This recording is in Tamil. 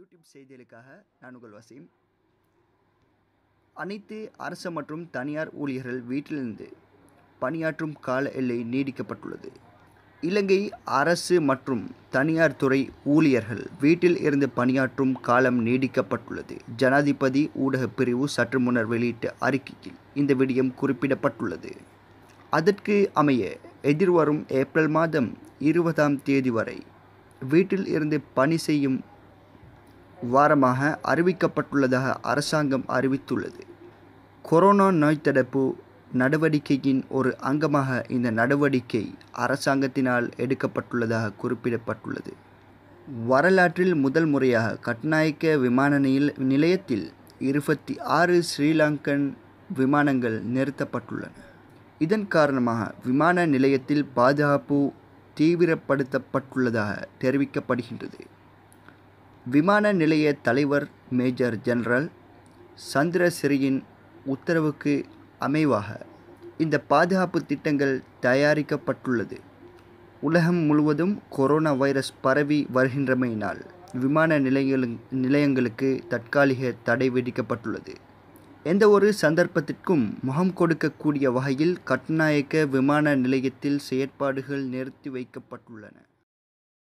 யூடியூப் செய்திகளுக்காக நான் உங்கள் வசீம் அனைத்து அரசு மற்றும் தனியார் ஊழியர்கள் வீட்டிலிருந்து பணியாற்றும் கால எல்லை நீடிக்கப்பட்டுள்ளது இலங்கை அரசு மற்றும் தனியார் துறை ஊழியர்கள் வீட்டில் இருந்து பணியாற்றும் காலம் நீடிக்கப்பட்டுள்ளது ஜனாதிபதி ஊடகப் பிரிவு சற்று முன்னர் வெளியிட்ட அறிக்கையில் இந்த விடயம் குறிப்பிடப்பட்டுள்ளது அதற்கு அமைய எதிர்வரும் ஏப்ரல் மாதம் இருபதாம் தேதி வரை வீட்டில் இருந்து பணி செய்யும் வாரமாக அறிவிக்கப்பட்டுள்ளதாக அரசாங்கம் அறிவித்துள்ளது கொரோனா நோய் தடுப்பு நடவடிக்கையின் ஒரு அங்கமாக இந்த நடவடிக்கை அரசாங்கத்தினால் எடுக்கப்பட்டுள்ளதாக குறிப்பிடப்பட்டுள்ளது வரலாற்றில் முதல் முறையாக கட்நாயக்க விமான நிலையத்தில் இருபத்தி ஆறு ஸ்ரீலங்கன் விமானங்கள் நிறுத்தப்பட்டுள்ளன இதன் காரணமாக விமான நிலையத்தில் பாதுகாப்பு தீவிரப்படுத்தப்பட்டுள்ளதாக தெரிவிக்கப்படுகின்றது விமான நிலைய தலைவர் மேஜர் ஜெனரல் சந்திரசிறியின் உத்தரவுக்கு அமைவாக இந்த பாதுகாப்பு திட்டங்கள் தயாரிக்கப்பட்டுள்ளது உலகம் முழுவதும் கொரோனா வைரஸ் பரவி வருகின்றமையினால் விமான நிலையங்களு நிலையங்களுக்கு தற்காலிக தடை விதிக்கப்பட்டுள்ளது எந்த ஒரு சந்தர்ப்பத்திற்கும் முகம் கொடுக்கக்கூடிய வகையில் கட்டுநாயக்க விமான நிலையத்தில் செயற்பாடுகள் நிறுத்தி வைக்கப்பட்டுள்ளன